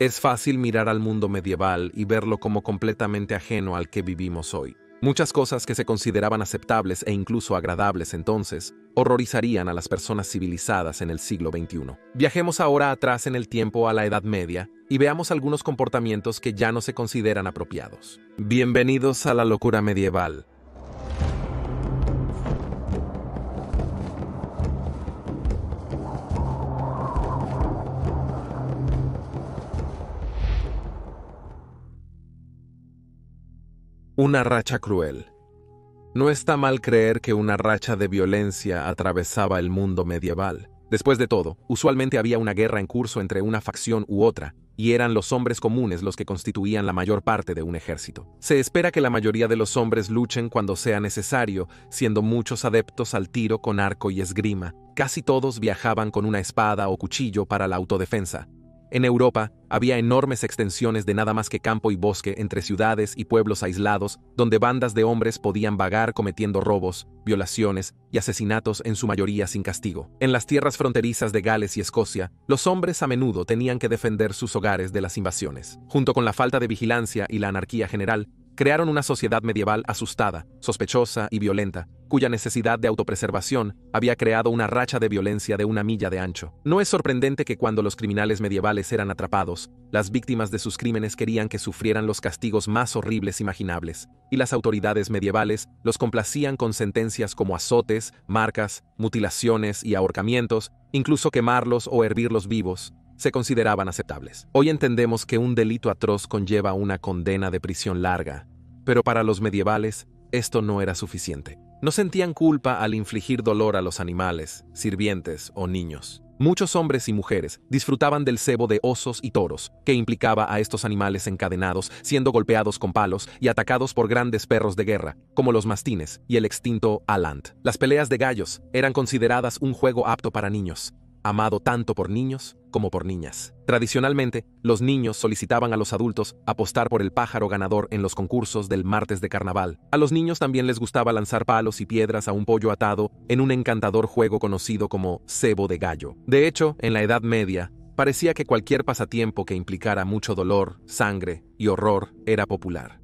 Es fácil mirar al mundo medieval y verlo como completamente ajeno al que vivimos hoy. Muchas cosas que se consideraban aceptables e incluso agradables entonces, horrorizarían a las personas civilizadas en el siglo XXI. Viajemos ahora atrás en el tiempo a la Edad Media y veamos algunos comportamientos que ya no se consideran apropiados. Bienvenidos a la locura medieval. Una racha cruel. No está mal creer que una racha de violencia atravesaba el mundo medieval. Después de todo, usualmente había una guerra en curso entre una facción u otra, y eran los hombres comunes los que constituían la mayor parte de un ejército. Se espera que la mayoría de los hombres luchen cuando sea necesario, siendo muchos adeptos al tiro con arco y esgrima. Casi todos viajaban con una espada o cuchillo para la autodefensa, en Europa, había enormes extensiones de nada más que campo y bosque entre ciudades y pueblos aislados, donde bandas de hombres podían vagar cometiendo robos, violaciones y asesinatos en su mayoría sin castigo. En las tierras fronterizas de Gales y Escocia, los hombres a menudo tenían que defender sus hogares de las invasiones. Junto con la falta de vigilancia y la anarquía general, crearon una sociedad medieval asustada, sospechosa y violenta, cuya necesidad de autopreservación había creado una racha de violencia de una milla de ancho. No es sorprendente que cuando los criminales medievales eran atrapados, las víctimas de sus crímenes querían que sufrieran los castigos más horribles imaginables, y las autoridades medievales los complacían con sentencias como azotes, marcas, mutilaciones y ahorcamientos, incluso quemarlos o hervirlos vivos, se consideraban aceptables. Hoy entendemos que un delito atroz conlleva una condena de prisión larga, pero para los medievales esto no era suficiente. No sentían culpa al infligir dolor a los animales, sirvientes o niños. Muchos hombres y mujeres disfrutaban del cebo de osos y toros, que implicaba a estos animales encadenados, siendo golpeados con palos y atacados por grandes perros de guerra, como los mastines y el extinto alant. Las peleas de gallos eran consideradas un juego apto para niños, amado tanto por niños como por niñas. Tradicionalmente, los niños solicitaban a los adultos apostar por el pájaro ganador en los concursos del martes de carnaval. A los niños también les gustaba lanzar palos y piedras a un pollo atado en un encantador juego conocido como cebo de gallo. De hecho, en la Edad Media, parecía que cualquier pasatiempo que implicara mucho dolor, sangre y horror era popular.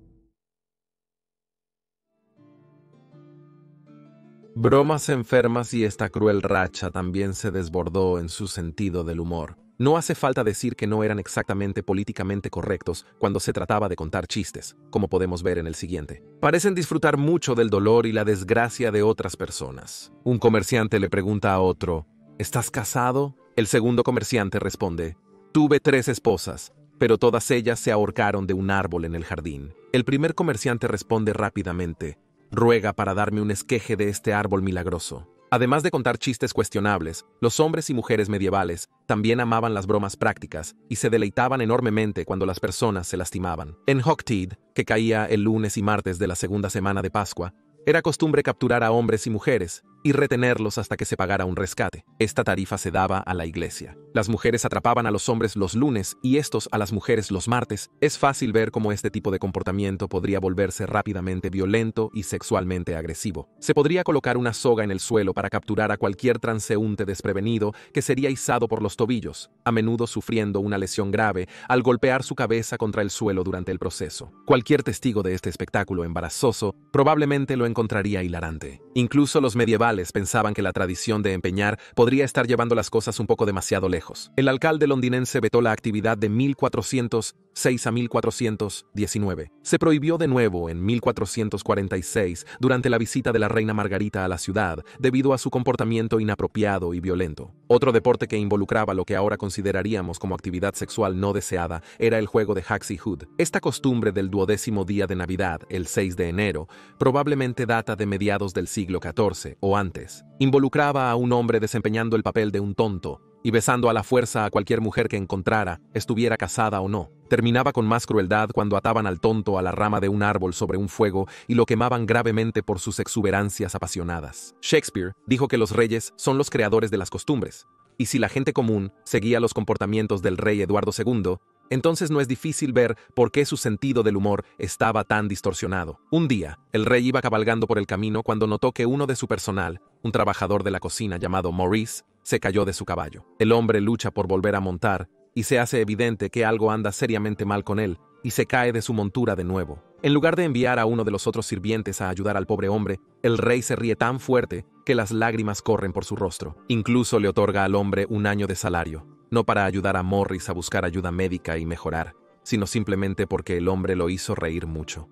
Bromas enfermas y esta cruel racha también se desbordó en su sentido del humor. No hace falta decir que no eran exactamente políticamente correctos cuando se trataba de contar chistes, como podemos ver en el siguiente. Parecen disfrutar mucho del dolor y la desgracia de otras personas. Un comerciante le pregunta a otro, ¿estás casado? El segundo comerciante responde, tuve tres esposas, pero todas ellas se ahorcaron de un árbol en el jardín. El primer comerciante responde rápidamente, Ruega para darme un esqueje de este árbol milagroso. Además de contar chistes cuestionables, los hombres y mujeres medievales también amaban las bromas prácticas y se deleitaban enormemente cuando las personas se lastimaban. En Hocteed, que caía el lunes y martes de la segunda semana de Pascua, era costumbre capturar a hombres y mujeres y retenerlos hasta que se pagara un rescate. Esta tarifa se daba a la iglesia. Las mujeres atrapaban a los hombres los lunes y estos a las mujeres los martes. Es fácil ver cómo este tipo de comportamiento podría volverse rápidamente violento y sexualmente agresivo. Se podría colocar una soga en el suelo para capturar a cualquier transeúnte desprevenido que sería izado por los tobillos, a menudo sufriendo una lesión grave al golpear su cabeza contra el suelo durante el proceso. Cualquier testigo de este espectáculo embarazoso probablemente lo encontraría hilarante. Incluso los medievales pensaban que la tradición de empeñar podría estar llevando las cosas un poco demasiado lejos. El alcalde londinense vetó la actividad de 1400 6 a 1419. Se prohibió de nuevo en 1446 durante la visita de la reina Margarita a la ciudad debido a su comportamiento inapropiado y violento. Otro deporte que involucraba lo que ahora consideraríamos como actividad sexual no deseada era el juego de Haxi Hood. Esta costumbre del duodécimo día de Navidad, el 6 de enero, probablemente data de mediados del siglo XIV o antes. Involucraba a un hombre desempeñando el papel de un tonto, y besando a la fuerza a cualquier mujer que encontrara, estuviera casada o no. Terminaba con más crueldad cuando ataban al tonto a la rama de un árbol sobre un fuego y lo quemaban gravemente por sus exuberancias apasionadas. Shakespeare dijo que los reyes son los creadores de las costumbres, y si la gente común seguía los comportamientos del rey Eduardo II, entonces no es difícil ver por qué su sentido del humor estaba tan distorsionado. Un día, el rey iba cabalgando por el camino cuando notó que uno de su personal, un trabajador de la cocina llamado Maurice, se cayó de su caballo. El hombre lucha por volver a montar, y se hace evidente que algo anda seriamente mal con él, y se cae de su montura de nuevo. En lugar de enviar a uno de los otros sirvientes a ayudar al pobre hombre, el rey se ríe tan fuerte que las lágrimas corren por su rostro. Incluso le otorga al hombre un año de salario, no para ayudar a Morris a buscar ayuda médica y mejorar, sino simplemente porque el hombre lo hizo reír mucho.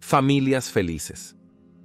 Familias felices.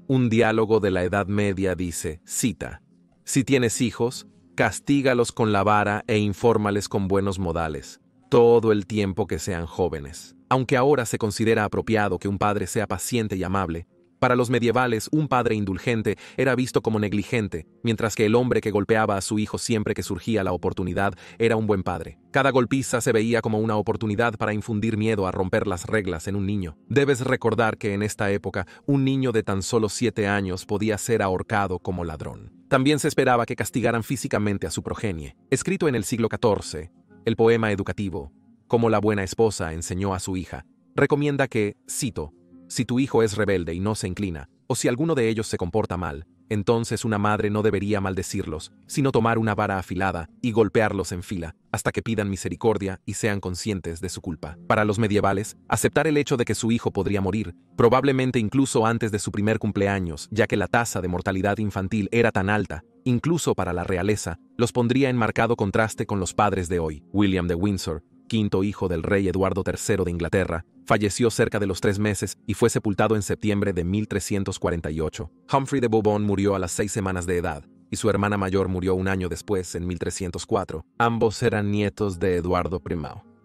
Un diálogo de la Edad Media dice, cita, Si tienes hijos, castígalos con la vara e infórmales con buenos modales, todo el tiempo que sean jóvenes. Aunque ahora se considera apropiado que un padre sea paciente y amable, para los medievales, un padre indulgente era visto como negligente, mientras que el hombre que golpeaba a su hijo siempre que surgía la oportunidad era un buen padre. Cada golpiza se veía como una oportunidad para infundir miedo a romper las reglas en un niño. Debes recordar que en esta época, un niño de tan solo siete años podía ser ahorcado como ladrón. También se esperaba que castigaran físicamente a su progenie. Escrito en el siglo XIV, el poema educativo, Como la buena esposa enseñó a su hija, recomienda que, cito, si tu hijo es rebelde y no se inclina, o si alguno de ellos se comporta mal, entonces una madre no debería maldecirlos, sino tomar una vara afilada y golpearlos en fila, hasta que pidan misericordia y sean conscientes de su culpa. Para los medievales, aceptar el hecho de que su hijo podría morir, probablemente incluso antes de su primer cumpleaños, ya que la tasa de mortalidad infantil era tan alta, incluso para la realeza, los pondría en marcado contraste con los padres de hoy. William de Windsor, quinto hijo del rey Eduardo III de Inglaterra, falleció cerca de los tres meses y fue sepultado en septiembre de 1348. Humphrey de Bourbon murió a las seis semanas de edad y su hermana mayor murió un año después, en 1304. Ambos eran nietos de Eduardo I.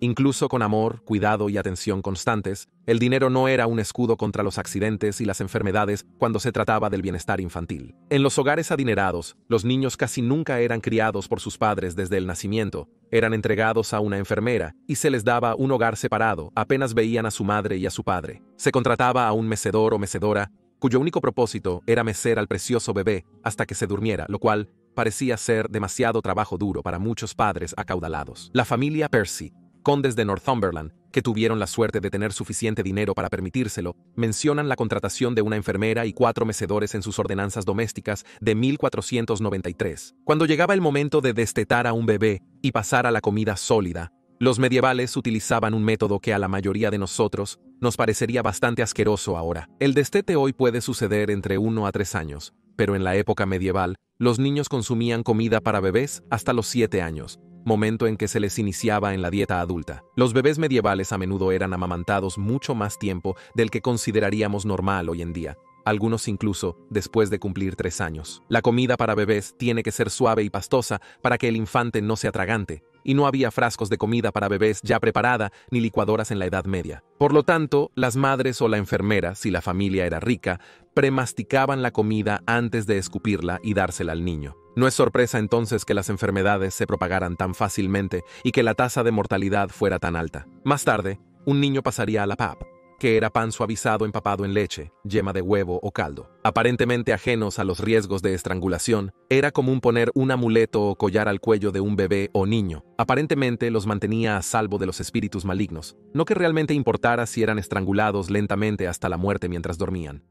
Incluso con amor, cuidado y atención constantes, el dinero no era un escudo contra los accidentes y las enfermedades cuando se trataba del bienestar infantil. En los hogares adinerados, los niños casi nunca eran criados por sus padres desde el nacimiento, eran entregados a una enfermera y se les daba un hogar separado, apenas veían a su madre y a su padre. Se contrataba a un mecedor o mecedora, cuyo único propósito era mecer al precioso bebé hasta que se durmiera, lo cual parecía ser demasiado trabajo duro para muchos padres acaudalados. La familia Percy condes de Northumberland, que tuvieron la suerte de tener suficiente dinero para permitírselo, mencionan la contratación de una enfermera y cuatro mecedores en sus ordenanzas domésticas de 1493. Cuando llegaba el momento de destetar a un bebé y pasar a la comida sólida, los medievales utilizaban un método que a la mayoría de nosotros nos parecería bastante asqueroso ahora. El destete hoy puede suceder entre uno a tres años, pero en la época medieval, los niños consumían comida para bebés hasta los siete años, momento en que se les iniciaba en la dieta adulta. Los bebés medievales a menudo eran amamantados mucho más tiempo del que consideraríamos normal hoy en día, algunos incluso después de cumplir tres años. La comida para bebés tiene que ser suave y pastosa para que el infante no sea atragante, y no había frascos de comida para bebés ya preparada ni licuadoras en la Edad Media. Por lo tanto, las madres o la enfermera, si la familia era rica, premasticaban la comida antes de escupirla y dársela al niño. No es sorpresa entonces que las enfermedades se propagaran tan fácilmente y que la tasa de mortalidad fuera tan alta. Más tarde, un niño pasaría a la PAP, que era pan suavizado empapado en leche, yema de huevo o caldo. Aparentemente ajenos a los riesgos de estrangulación, era común poner un amuleto o collar al cuello de un bebé o niño. Aparentemente los mantenía a salvo de los espíritus malignos, no que realmente importara si eran estrangulados lentamente hasta la muerte mientras dormían.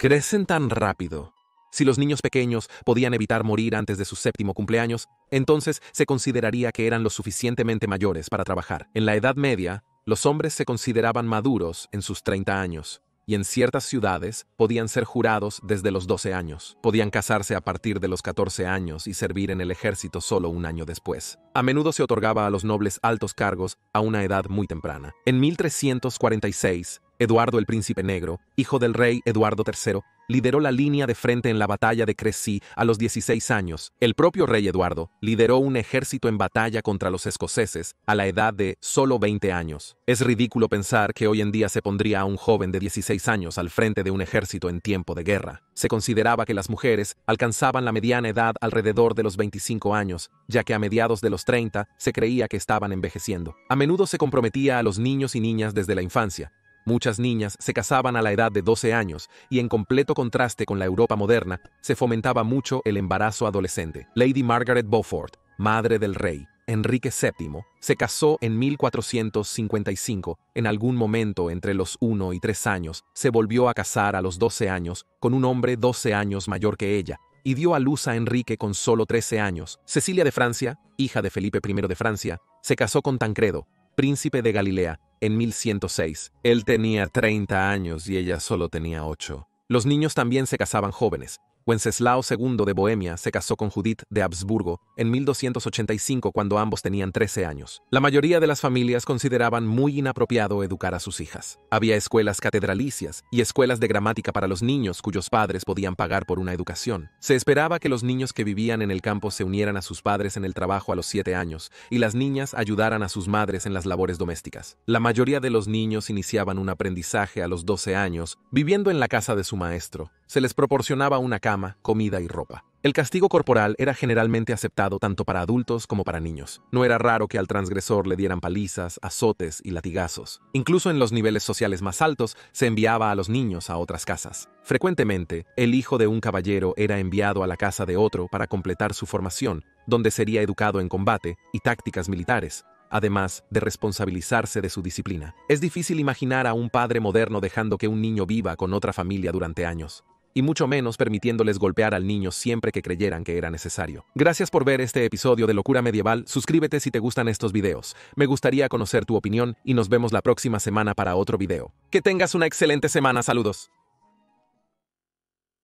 Crecen tan rápido. Si los niños pequeños podían evitar morir antes de su séptimo cumpleaños, entonces se consideraría que eran lo suficientemente mayores para trabajar. En la Edad Media, los hombres se consideraban maduros en sus 30 años, y en ciertas ciudades podían ser jurados desde los 12 años. Podían casarse a partir de los 14 años y servir en el ejército solo un año después. A menudo se otorgaba a los nobles altos cargos a una edad muy temprana. En 1346, Eduardo el Príncipe Negro, hijo del rey Eduardo III, lideró la línea de frente en la batalla de Crecy a los 16 años. El propio rey Eduardo lideró un ejército en batalla contra los escoceses a la edad de solo 20 años. Es ridículo pensar que hoy en día se pondría a un joven de 16 años al frente de un ejército en tiempo de guerra. Se consideraba que las mujeres alcanzaban la mediana edad alrededor de los 25 años, ya que a mediados de los 30 se creía que estaban envejeciendo. A menudo se comprometía a los niños y niñas desde la infancia, Muchas niñas se casaban a la edad de 12 años y en completo contraste con la Europa moderna, se fomentaba mucho el embarazo adolescente. Lady Margaret Beaufort, madre del rey, Enrique VII, se casó en 1455, en algún momento entre los 1 y 3 años, se volvió a casar a los 12 años con un hombre 12 años mayor que ella, y dio a luz a Enrique con solo 13 años. Cecilia de Francia, hija de Felipe I de Francia, se casó con Tancredo, príncipe de Galilea, en 1106. Él tenía 30 años y ella solo tenía 8. Los niños también se casaban jóvenes, Wenceslao II de Bohemia se casó con Judith de Habsburgo en 1285 cuando ambos tenían 13 años. La mayoría de las familias consideraban muy inapropiado educar a sus hijas. Había escuelas catedralicias y escuelas de gramática para los niños cuyos padres podían pagar por una educación. Se esperaba que los niños que vivían en el campo se unieran a sus padres en el trabajo a los 7 años y las niñas ayudaran a sus madres en las labores domésticas. La mayoría de los niños iniciaban un aprendizaje a los 12 años, viviendo en la casa de su maestro. Se les proporcionaba una cama, comida y ropa. El castigo corporal era generalmente aceptado tanto para adultos como para niños. No era raro que al transgresor le dieran palizas, azotes y latigazos. Incluso en los niveles sociales más altos se enviaba a los niños a otras casas. Frecuentemente, el hijo de un caballero era enviado a la casa de otro para completar su formación, donde sería educado en combate y tácticas militares, además de responsabilizarse de su disciplina. Es difícil imaginar a un padre moderno dejando que un niño viva con otra familia durante años y mucho menos permitiéndoles golpear al niño siempre que creyeran que era necesario. Gracias por ver este episodio de Locura Medieval, suscríbete si te gustan estos videos, me gustaría conocer tu opinión y nos vemos la próxima semana para otro video. Que tengas una excelente semana, saludos.